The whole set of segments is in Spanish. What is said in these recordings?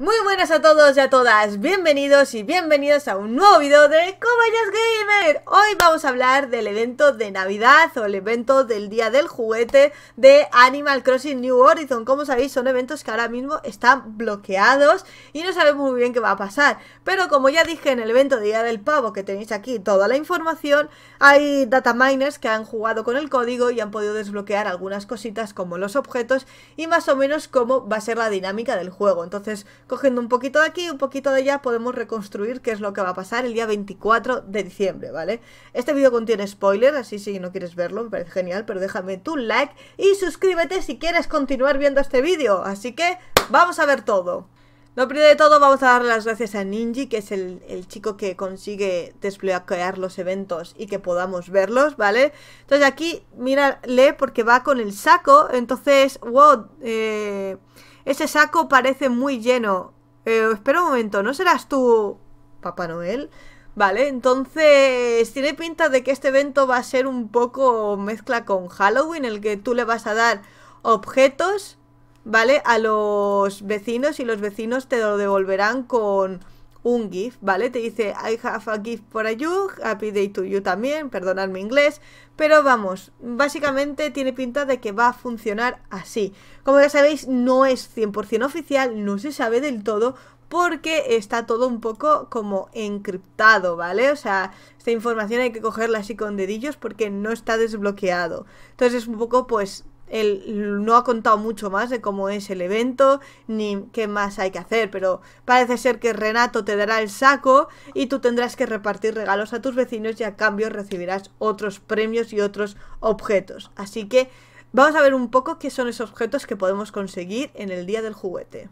Muy buenas a todos y a todas, bienvenidos y bienvenidos a un nuevo video de Cobayas Gamer Hoy vamos a hablar del evento de Navidad o el evento del día del juguete de Animal Crossing New Horizon Como sabéis son eventos que ahora mismo están bloqueados y no sabemos muy bien qué va a pasar Pero como ya dije en el evento de Día del Pavo que tenéis aquí toda la información Hay data miners que han jugado con el código y han podido desbloquear algunas cositas como los objetos Y más o menos cómo va a ser la dinámica del juego Entonces cogiendo un poquito de aquí, y un poquito de allá, podemos reconstruir qué es lo que va a pasar el día 24 de diciembre, ¿vale? Este vídeo contiene spoilers, así si no quieres verlo, me parece genial, pero déjame tu like y suscríbete si quieres continuar viendo este vídeo. Así que, vamos a ver todo. Lo primero de todo vamos a dar las gracias a Ninji, que es el, el, chico que consigue desbloquear los eventos y que podamos verlos, ¿vale? Entonces aquí, mírale, porque va con el saco, entonces, wow, eh... Ese saco parece muy lleno. Eh, espera un momento, ¿no serás tú Papá Noel? Vale, entonces tiene pinta de que este evento va a ser un poco mezcla con Halloween, el que tú le vas a dar objetos, ¿vale? A los vecinos y los vecinos te lo devolverán con un GIF, ¿vale? Te dice, I have a GIF for you, happy day to you también, perdonad mi inglés, pero vamos, básicamente tiene pinta de que va a funcionar así. Como ya sabéis, no es 100% oficial, no se sabe del todo, porque está todo un poco como encriptado, ¿vale? O sea, esta información hay que cogerla así con dedillos porque no está desbloqueado. Entonces es un poco pues él no ha contado mucho más de cómo es el evento ni qué más hay que hacer, pero parece ser que Renato te dará el saco y tú tendrás que repartir regalos a tus vecinos y a cambio recibirás otros premios y otros objetos. Así que vamos a ver un poco qué son esos objetos que podemos conseguir en el día del juguete.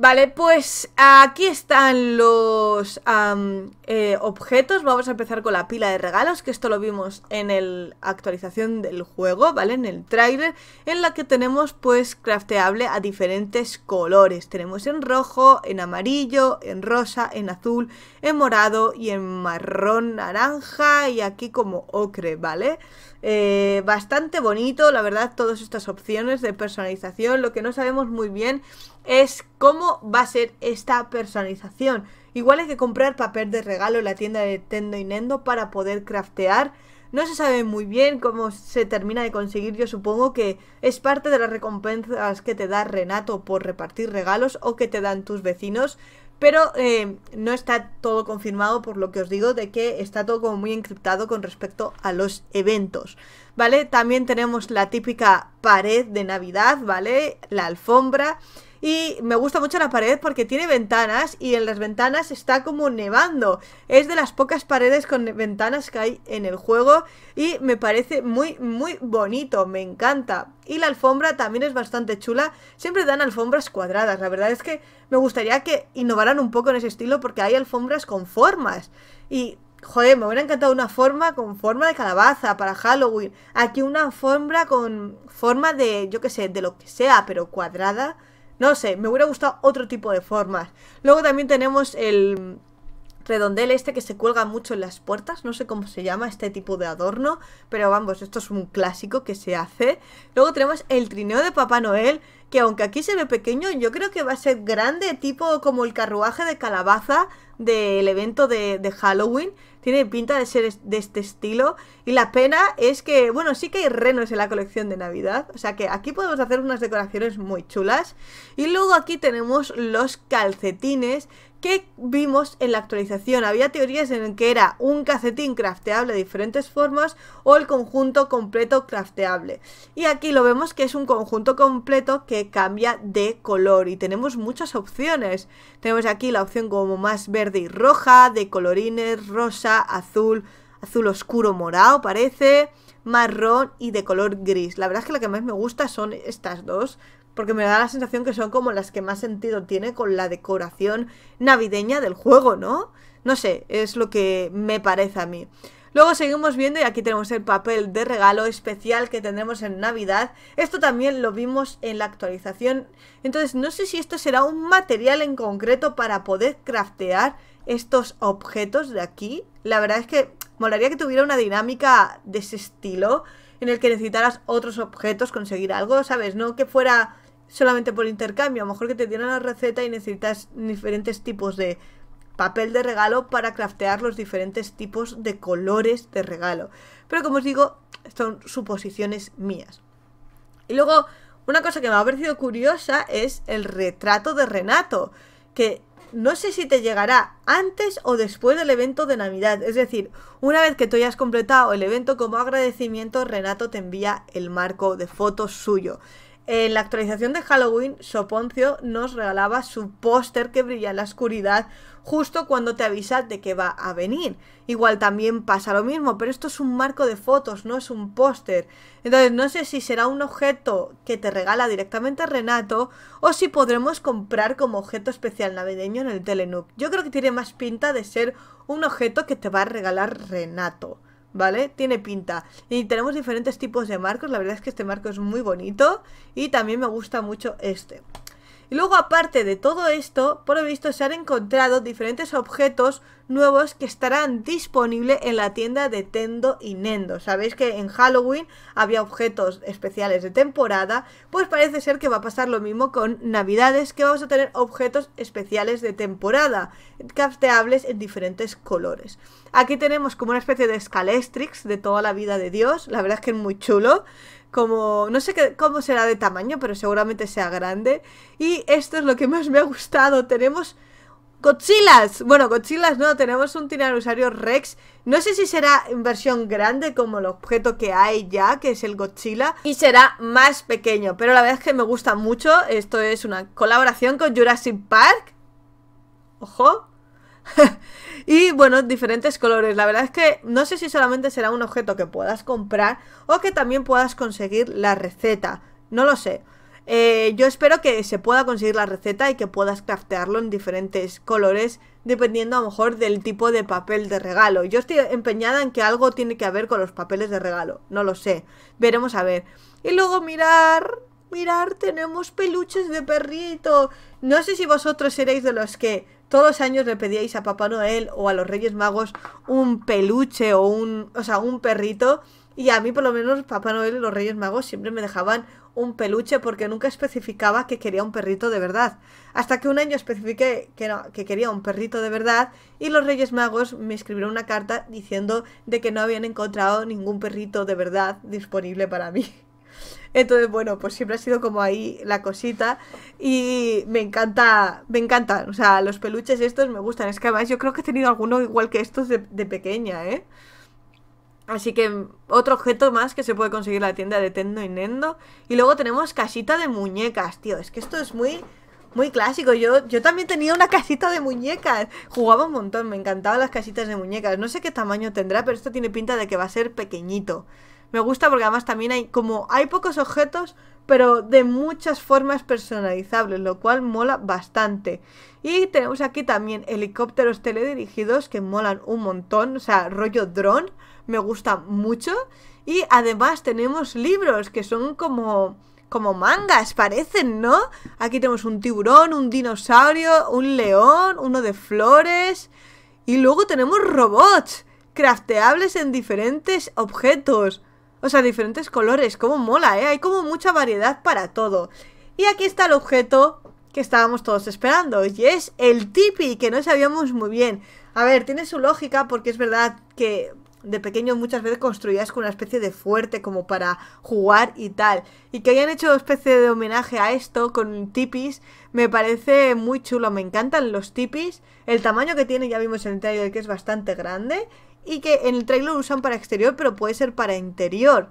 Vale, pues aquí están los eh, objetos. Vamos a empezar con la pila de regalos, que esto lo vimos en la actualización del juego, ¿vale? En el trailer, en la que tenemos pues crafteable a diferentes colores. Tenemos en rojo, en amarillo, en rosa, en azul, en morado y en marrón naranja y aquí como ocre, ¿vale? Eh, bastante bonito, la verdad, todas estas opciones de personalización. Lo que no sabemos muy bien es cómo va a ser esta personalización. Igual hay que comprar papel de regalo en la tienda de Tendo y Nendo para poder craftear. No se sabe muy bien cómo se termina de conseguir, yo supongo que es parte de las recompensas que te da Renato por repartir regalos o que te dan tus vecinos, pero eh, no está todo confirmado, por lo que os digo, de que está todo muy encriptado con respecto a los eventos, ¿vale? También tenemos la típica pared de Navidad, ¿vale? La alfombra. Y me gusta mucho la pared porque tiene ventanas y en las ventanas está como nevando. Es de las pocas paredes con ventanas que hay en el juego y me parece muy, muy bonito, me encanta. Y la alfombra también es bastante chula. Siempre dan alfombras cuadradas. La verdad es que me gustaría que innovaran un poco en ese estilo porque hay alfombras con formas. Y Joder, me hubiera encantado una forma con forma de calabaza para Halloween. Aquí una alfombra con forma de, yo qué sé, de lo que sea, pero cuadrada. No sé, me hubiera gustado otro tipo de formas. Luego también tenemos el redondel este que se cuelga mucho en las puertas, no sé cómo se llama este tipo de adorno, pero vamos, esto es un clásico que se hace. Luego tenemos el trineo de Papá Noel, que aunque aquí se ve pequeño, yo creo que va a ser grande, tipo como el carruaje de calabaza del evento de, de Halloween tiene pinta de ser de este estilo. Y la pena es que, bueno, sí que hay renos en la colección de Navidad. O sea que aquí podemos hacer unas decoraciones muy chulas. Y luego aquí tenemos los calcetines ¿Qué vimos en la actualización. Había teorías en que era un cacetín crafteable de diferentes formas o el conjunto completo crafteable. Y aquí lo vemos que es un conjunto completo que cambia de color y tenemos muchas opciones. Tenemos aquí la opción como más verde y roja, de colorines, rosa, azul, azul oscuro morado parece marrón y de color gris. La verdad es que la que más me gusta son estas dos, porque me da la sensación que son como las que más sentido tiene con la decoración navideña del juego, ¿no? No sé, es lo que me parece a mí. Luego seguimos viendo y aquí tenemos el papel de regalo especial que tendremos en Navidad. Esto también lo vimos en la actualización. Entonces no sé si esto será un material en concreto para poder craftear estos objetos de aquí. La verdad es que molaría que tuviera una dinámica de ese estilo en el que necesitaras otros objetos, conseguir algo, ¿sabes? No que fuera solamente por intercambio, a lo mejor que te dieran la receta y necesitas diferentes tipos de papel de regalo para craftear los diferentes tipos de colores de regalo. Pero como os digo, son suposiciones mías. Y luego, una cosa que me ha parecido curiosa es el retrato de Renato, que no sé si te llegará antes o después del evento de Navidad. Es decir, una vez que tú hayas completado el evento como agradecimiento, Renato te envía el marco de fotos suyo. En la actualización de Halloween, Soponcio nos regalaba su póster que brilla en la oscuridad justo cuando te avisa de que va a venir. Igual también pasa lo mismo, pero esto es un marco de fotos, no es un póster. Entonces no sé si será un objeto que te regala directamente Renato o si podremos comprar como objeto especial navideño en el Telenook. Yo creo que tiene más pinta de ser un objeto que te va a regalar Renato. ¿vale? Tiene pinta. Y tenemos diferentes tipos de marcos, la verdad es que este marco es muy bonito y también me gusta mucho este. Y luego aparte de todo esto, por lo visto se han encontrado diferentes objetos nuevos que estarán disponibles en la tienda de Tendo y Nendo. Sabéis que en Halloween había objetos especiales de temporada, pues parece ser que va a pasar lo mismo con Navidades, que vamos a tener objetos especiales de temporada, capteables en diferentes colores. Aquí tenemos como una especie de Scalestrix de toda la vida de Dios, la verdad es que es muy chulo como, no sé cómo será de tamaño, pero seguramente sea grande. Y esto es lo que más me ha gustado. Tenemos Godzillas. Bueno, Godzillas no, tenemos un Tiranusario Rex. No sé si será en versión grande como el objeto que hay ya, que es el Godzilla, y será más pequeño. Pero la verdad es que me gusta mucho. Esto es una colaboración con Jurassic Park. Ojo. y bueno, diferentes colores. La verdad es que no sé si solamente será un objeto que puedas comprar o que también puedas conseguir la receta. No lo sé. Eh, yo espero que se pueda conseguir la receta y que puedas craftearlo en diferentes colores, dependiendo a lo mejor del tipo de papel de regalo. Yo estoy empeñada en que algo tiene que ver con los papeles de regalo, no lo sé. Veremos a ver. Y luego mirar, mirar, tenemos peluches de perrito. No sé si vosotros seréis de los que todos los años le pedíais a Papá Noel o a los Reyes Magos un peluche o un, o sea, un perrito. Y a mí por lo menos Papá Noel y los Reyes Magos siempre me dejaban un peluche porque nunca especificaba que quería un perrito de verdad. Hasta que un año especifiqué que, que quería un perrito de verdad y los Reyes Magos me escribieron una carta diciendo de que no habían encontrado ningún perrito de verdad disponible para mí. Entonces, bueno, pues siempre ha sido como ahí la cosita. Y me encanta, me encantan. O sea, los peluches estos me gustan. Es que además yo creo que he tenido alguno igual que estos de, pequeña, ¿eh? Así que otro objeto más que se puede conseguir en la tienda de Tendo y Nendo. Y luego tenemos casita de muñecas, tío. Es que esto es muy, muy clásico. Yo, yo también tenía una casita de muñecas. Jugaba un montón, me encantaban las casitas de muñecas. No sé qué tamaño tendrá, pero esto tiene pinta de que va a ser pequeñito. Me gusta porque además también hay como hay pocos objetos, pero de muchas formas personalizables, lo cual mola bastante. Y tenemos aquí también helicópteros teledirigidos que molan un montón, o sea, rollo dron, me gusta mucho. Y además tenemos libros que son como como mangas, parecen, ¿no? Aquí tenemos un tiburón, un dinosaurio, un león, uno de flores. Y luego tenemos robots crafteables en diferentes objetos. O sea, diferentes colores, como mola, ¿eh? Hay como mucha variedad para todo. Y aquí está el objeto que estábamos todos esperando, y es el tipi, que no sabíamos muy bien. A ver, tiene su lógica, porque es verdad que de pequeño muchas veces construías con una especie de fuerte como para jugar y tal. Y que hayan hecho especie de homenaje a esto con tipis me parece muy chulo. Me encantan los tipis. El tamaño que tiene ya vimos en el de que es bastante grande y que en el trailer lo usan para exterior, pero puede ser para interior.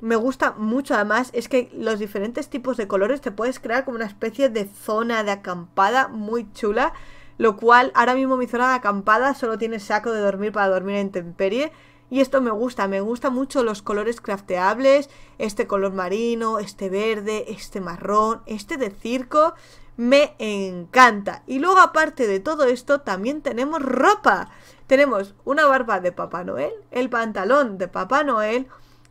Me gusta mucho además, es que los diferentes tipos de colores te puedes crear como una especie de zona de acampada muy chula, lo cual ahora mismo mi zona de acampada solo tiene saco de dormir para dormir en temperie. Y esto me gusta, me gusta mucho los colores crafteables, este color marino, este verde, este marrón, este de circo, me encanta. Y luego aparte de todo esto también tenemos ropa tenemos una barba de Papá Noel, el pantalón de Papá Noel,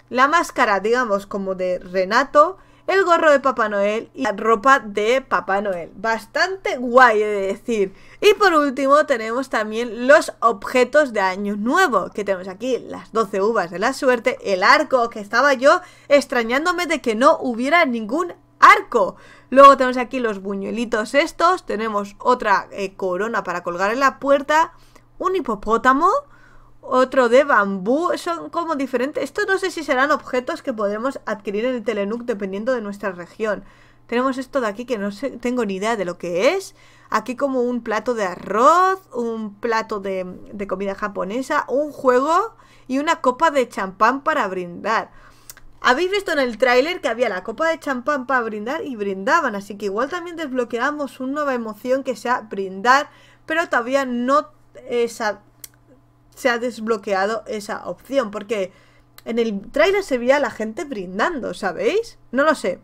la máscara, digamos, como de Renato, el gorro de Papá Noel y la ropa de Papá Noel. Bastante guay de decir. Y por último tenemos también los objetos de Año Nuevo, que tenemos aquí las 12 uvas de la suerte, el arco, que estaba yo extrañándome de que no hubiera ningún arco. Luego tenemos aquí los buñuelitos estos, tenemos otra eh, corona para colgar en la puerta un hipopótamo, otro de bambú, son como diferentes. Esto no sé si serán objetos que podremos adquirir en el Telenook dependiendo de nuestra región. Tenemos esto de aquí que no tengo ni idea de lo que es. Aquí como un plato de arroz, un plato de, de comida japonesa, un juego y una copa de champán para brindar. Habéis visto en el tráiler que había la copa de champán para brindar y brindaban, así que igual también desbloqueamos una nueva emoción que sea brindar, pero todavía no esa, se ha desbloqueado esa opción, porque en el trailer se veía la gente brindando, ¿sabéis? No lo sé.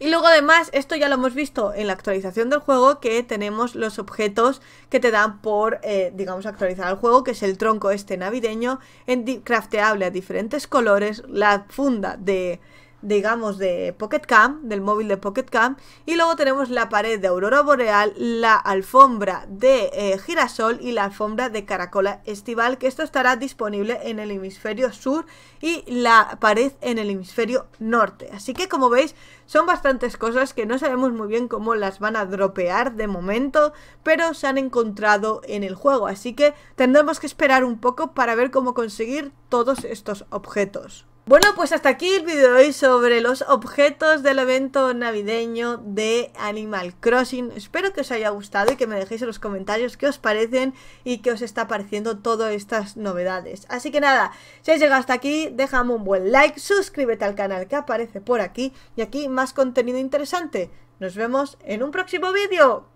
Y luego además, esto ya lo hemos visto en la actualización del juego, que tenemos los objetos que te dan por, eh, digamos, actualizar el juego, que es el tronco este navideño, en crafteable a diferentes colores, la funda de, digamos, de Pocket Cam, del móvil de Pocket Cam. Y luego tenemos la pared de Aurora Boreal, la alfombra de eh, girasol y la alfombra de caracola estival, que esto estará disponible en el hemisferio sur y la pared en el hemisferio norte. Así que como veis, son bastantes cosas que no sabemos muy bien cómo las van a dropear de momento, pero se han encontrado en el juego. Así que tendremos que esperar un poco para ver cómo conseguir todos estos objetos. Bueno, pues hasta aquí el vídeo de hoy sobre los objetos del evento navideño de Animal Crossing. Espero que os haya gustado y que me dejéis en los comentarios qué os parecen y qué os está pareciendo todas estas novedades. Así que nada, si has llegado hasta aquí, déjame un buen like, suscríbete al canal que aparece por aquí y aquí más contenido interesante. Nos vemos en un próximo vídeo.